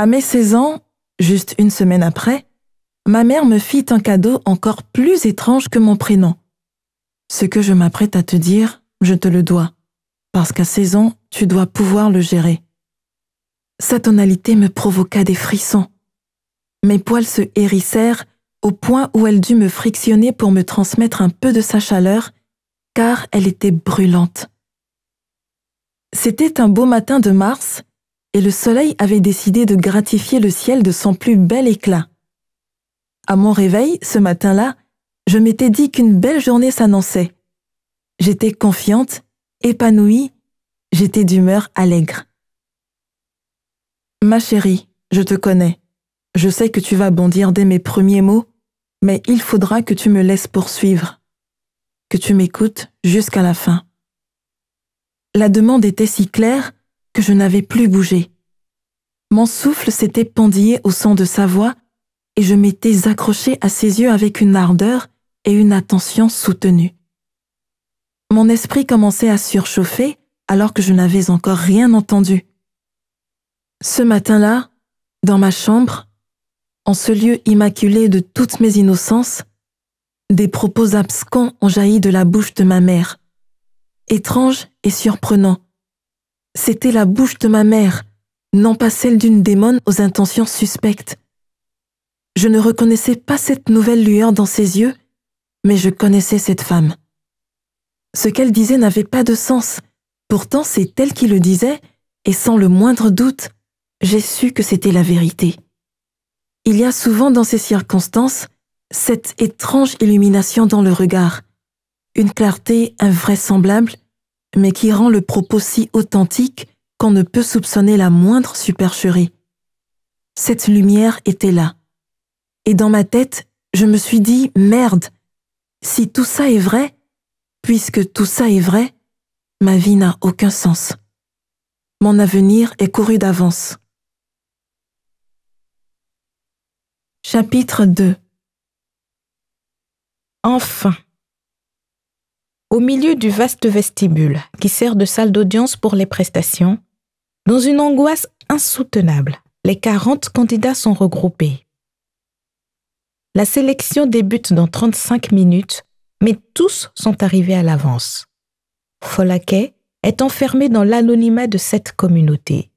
À mes 16 ans, juste une semaine après, ma mère me fit un cadeau encore plus étrange que mon prénom. Ce que je m'apprête à te dire, je te le dois, parce qu'à 16 ans, tu dois pouvoir le gérer. Sa tonalité me provoqua des frissons. Mes poils se hérissèrent au point où elle dut me frictionner pour me transmettre un peu de sa chaleur, car elle était brûlante. C'était un beau matin de mars, et le soleil avait décidé de gratifier le ciel de son plus bel éclat. À mon réveil, ce matin-là, je m'étais dit qu'une belle journée s'annonçait. J'étais confiante, épanouie, j'étais d'humeur allègre. Ma chérie, je te connais. Je sais que tu vas bondir dès mes premiers mots, mais il faudra que tu me laisses poursuivre, que tu m'écoutes jusqu'à la fin. La demande était si claire que je n'avais plus bougé. Mon souffle s'était pendillé au son de sa voix et je m'étais accroché à ses yeux avec une ardeur et une attention soutenue. Mon esprit commençait à surchauffer alors que je n'avais encore rien entendu. Ce matin-là, dans ma chambre, en ce lieu immaculé de toutes mes innocences, des propos abscons ont jailli de la bouche de ma mère. Étrange et surprenant, c'était la bouche de ma mère, non pas celle d'une démone aux intentions suspectes. Je ne reconnaissais pas cette nouvelle lueur dans ses yeux, mais je connaissais cette femme. Ce qu'elle disait n'avait pas de sens, pourtant c'est elle qui le disait, et sans le moindre doute, j'ai su que c'était la vérité. Il y a souvent dans ces circonstances cette étrange illumination dans le regard, une clarté invraisemblable mais qui rend le propos si authentique qu'on ne peut soupçonner la moindre supercherie. Cette lumière était là. Et dans ma tête, je me suis dit, merde, si tout ça est vrai, puisque tout ça est vrai, ma vie n'a aucun sens. Mon avenir est couru d'avance. Chapitre 2 Enfin au milieu du vaste vestibule qui sert de salle d'audience pour les prestations, dans une angoisse insoutenable, les 40 candidats sont regroupés. La sélection débute dans 35 minutes, mais tous sont arrivés à l'avance. Folaquet est enfermée dans l'anonymat de cette communauté.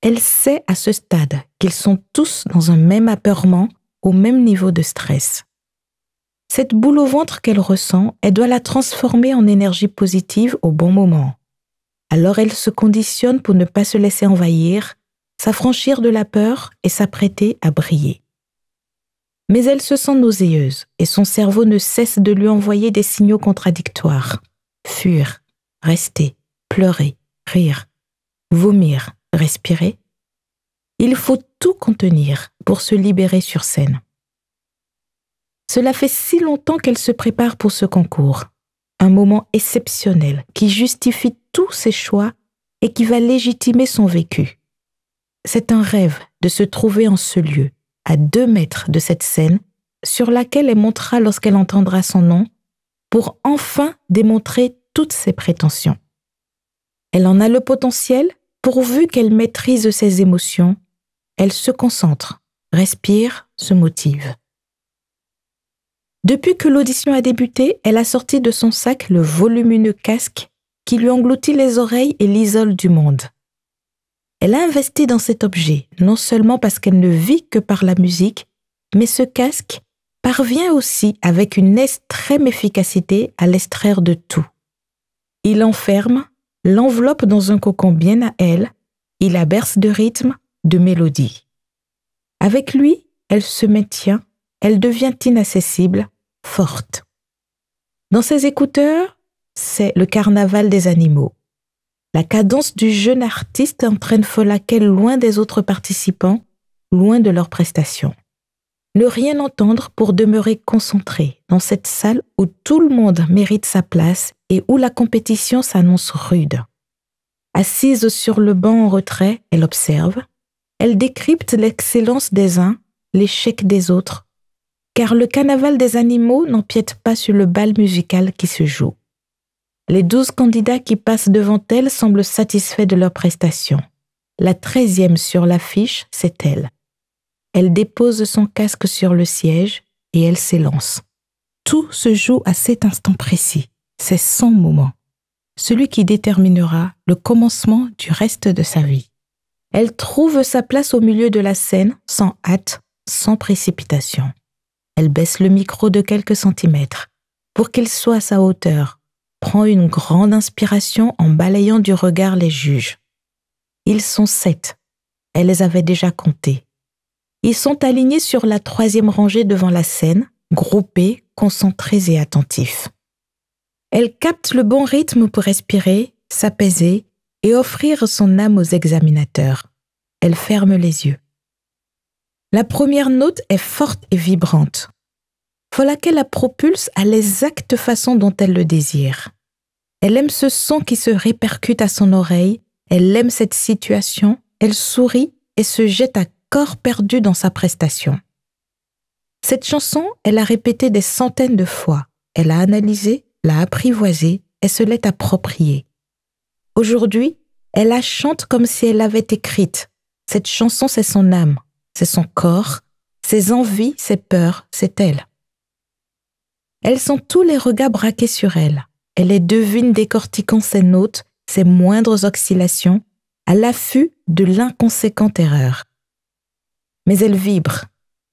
Elle sait à ce stade qu'ils sont tous dans un même apeurement, au même niveau de stress. Cette boule au ventre qu'elle ressent, elle doit la transformer en énergie positive au bon moment. Alors elle se conditionne pour ne pas se laisser envahir, s'affranchir de la peur et s'apprêter à briller. Mais elle se sent nauséeuse et son cerveau ne cesse de lui envoyer des signaux contradictoires. Fuir, rester, pleurer, rire, vomir, respirer. Il faut tout contenir pour se libérer sur scène. Cela fait si longtemps qu'elle se prépare pour ce concours. Un moment exceptionnel qui justifie tous ses choix et qui va légitimer son vécu. C'est un rêve de se trouver en ce lieu, à deux mètres de cette scène, sur laquelle elle montera lorsqu'elle entendra son nom, pour enfin démontrer toutes ses prétentions. Elle en a le potentiel, pourvu qu'elle maîtrise ses émotions, elle se concentre, respire, se motive. Depuis que l'audition a débuté, elle a sorti de son sac le volumineux casque qui lui engloutit les oreilles et l'isole du monde. Elle a investi dans cet objet, non seulement parce qu'elle ne vit que par la musique, mais ce casque parvient aussi avec une extrême efficacité à l'extraire de tout. Il enferme, l'enveloppe dans un cocon bien à elle, il la berce de rythme, de mélodie. Avec lui, elle se maintient, elle devient inaccessible, forte. Dans ses écouteurs, c'est le carnaval des animaux. La cadence du jeune artiste entraîne Folaquet loin des autres participants, loin de leurs prestations. Ne rien entendre pour demeurer concentré dans cette salle où tout le monde mérite sa place et où la compétition s'annonce rude. Assise sur le banc en retrait, elle observe. Elle décrypte l'excellence des uns, l'échec des autres, car le carnaval des animaux n'empiète pas sur le bal musical qui se joue. Les douze candidats qui passent devant elle semblent satisfaits de leur prestation. La treizième sur l'affiche, c'est elle. Elle dépose son casque sur le siège et elle s'élance. Tout se joue à cet instant précis. C'est son moment. Celui qui déterminera le commencement du reste de sa vie. Elle trouve sa place au milieu de la scène, sans hâte, sans précipitation. Elle baisse le micro de quelques centimètres pour qu'il soit à sa hauteur. Prend une grande inspiration en balayant du regard les juges. Ils sont sept. Elle les avait déjà comptés. Ils sont alignés sur la troisième rangée devant la scène, groupés, concentrés et attentifs. Elle capte le bon rythme pour respirer, s'apaiser et offrir son âme aux examinateurs. Elle ferme les yeux. La première note est forte et vibrante. Voilà qu'elle la propulse à l'exacte façon dont elle le désire. Elle aime ce son qui se répercute à son oreille, elle aime cette situation, elle sourit et se jette à corps perdu dans sa prestation. Cette chanson, elle a répété des centaines de fois, elle a analysé, l'a apprivoisée et se l'est appropriée. Aujourd'hui, elle la chante comme si elle l'avait écrite. Cette chanson, c'est son âme c'est son corps, ses envies, ses peurs, c'est elle. Elles sont tous les regards braqués sur elle. Elle les devine décortiquant ses notes, ses moindres oscillations, à l'affût de l'inconséquente erreur. Mais elle vibre,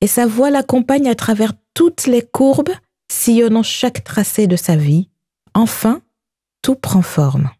et sa voix l'accompagne à travers toutes les courbes, sillonnant chaque tracé de sa vie. Enfin, tout prend forme.